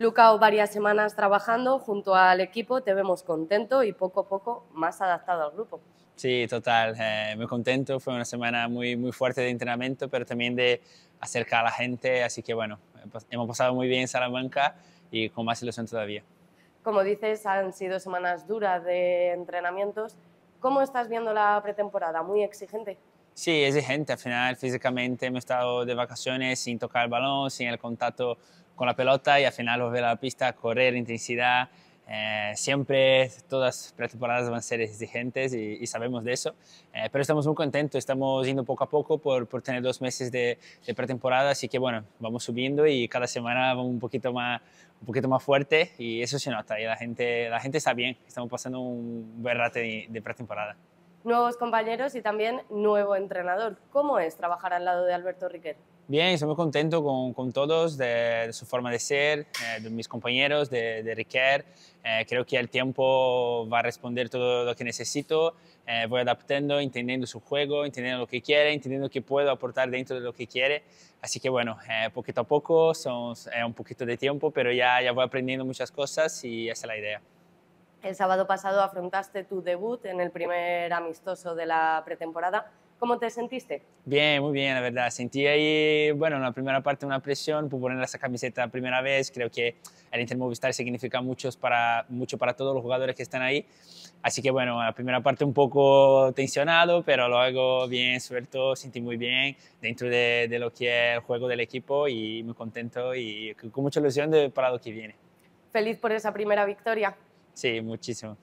Lucao varias semanas trabajando junto al equipo, te vemos contento y poco a poco más adaptado al grupo. Sí, total, eh, muy contento, fue una semana muy, muy fuerte de entrenamiento, pero también de acercar a la gente, así que bueno, hemos pasado muy bien en Salamanca y con más ilusión todavía. Como dices, han sido semanas duras de entrenamientos. ¿Cómo estás viendo la pretemporada? ¿Muy exigente? Sí, exigente. Al final, físicamente, hemos estado de vacaciones sin tocar el balón, sin el contacto con la pelota y al final volver a la pista, correr, intensidad. Eh, siempre todas las pretemporadas van a ser exigentes y, sabemos de eso, eh, pero estamos muy contentos, estamos yendo poco a poco por, por tener dos meses de, pretemporada, así que bueno, vamos subiendo y cada semana vamos un poquito más, un poquito más fuerte y eso se nota y la gente, la gente está bien, estamos pasando un buen rato de, de pretemporada. Nuevos compañeros y también nuevo entrenador, ¿cómo es trabajar al lado de Alberto Riquet? Bien, estoy muy contento con, con todos, de, su forma de ser, eh, de mis compañeros, de, de eh, creo que el tiempo va a responder todo lo que necesito. Eh, voy adaptando, entendiendo su juego, entendiendo lo que quiere, entendiendo que puedo aportar dentro de lo que quiere. Así que bueno, poquito a poco, son un poquito de tiempo, pero ya, ya voy aprendiendo muchas cosas y esa es la idea. El sábado pasado afrontaste tu debut en el primer amistoso de la pretemporada. ¿Cómo te sentiste? Bien, muy bien, la verdad. Sentí ahí, bueno, en la primera parte una presión por poner esa camiseta la primera vez. Creo que el Inter Movistar significa mucho para, mucho para todos los jugadores que están ahí. Así que bueno, la primera parte un poco tensionado, pero luego bien suelto, sentí muy bien dentro de, de lo que es el juego del equipo y muy contento y con mucha ilusión de, para lo que viene. ¿Feliz por esa primera victoria? Sí, muchísimo.